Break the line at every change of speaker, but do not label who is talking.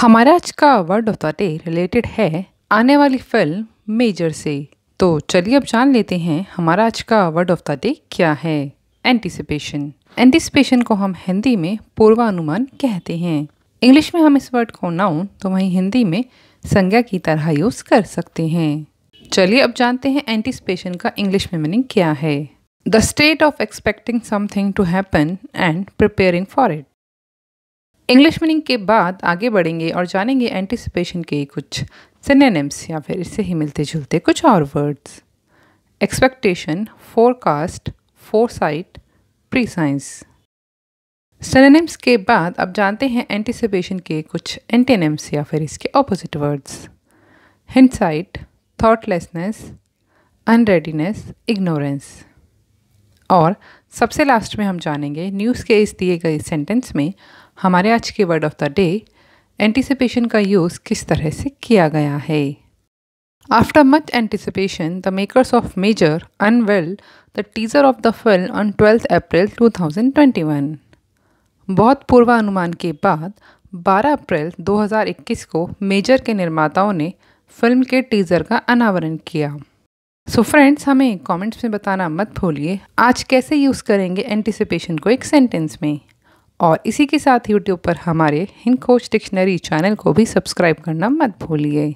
हमारा आज का word of the day related है आने वाली फिल्म मेजर से तो चलिए अब जान लेते हैं हमारा आज का वर्ड ऑफ द डे क्या है एंटिसिपेशन एंटिसिपेशन को हम हिंदी में पूर्वानुमान कहते हैं इंग्लिश में हम इस वर्ड को नाउन तो वहीं हिंदी में संज्ञा की तरह यूज़ कर सकते हैं चलिए अब जानते हैं एंटिसिपेशन का इंग्लिश में मीनिंग क्या है the state of expecting something to happen and preparing for it English meaning के बाद आगे बढ़ेंगे और जानेंगे एंटिसिपेशन के कुछ सिनेनिम्स या फिर इससे ही मिलते जुलते कुछ और words expectation forecast foresight prescience synonyms के बाद अब जानते हैं एंटिसिपेशन के कुछ एंटेनिम्स या फिर इसके opposite words hindsight thoughtlessness unreadiness ignorance और सबसे लास्ट में हम जानेंगे न्यूज़ के इस दिए गए सेंटेंस में हमारे आज के word of the day anticipation का यूज़ किस तरह से किया गया है after much anticipation, the makers of Major unveil the teaser of the film on twelfth April 2021. बहुत पूर्वानुमान के बाद 12 अप्रैल 2021 को मेजर के निर्माताओं ने फिल्म के टीजर का अनावरण किया सो so फ्रेंड्स हमें कमेंट्स में बताना मत भूलिए आज कैसे यूज़ करेंगे एंटिसिपेशन को एक सेंटेंस में और इसी के साथ यूट्यूब पर हमारे कोच डिक्शनरी चैनल को भी सब्सक्राइब करना मत भूलिए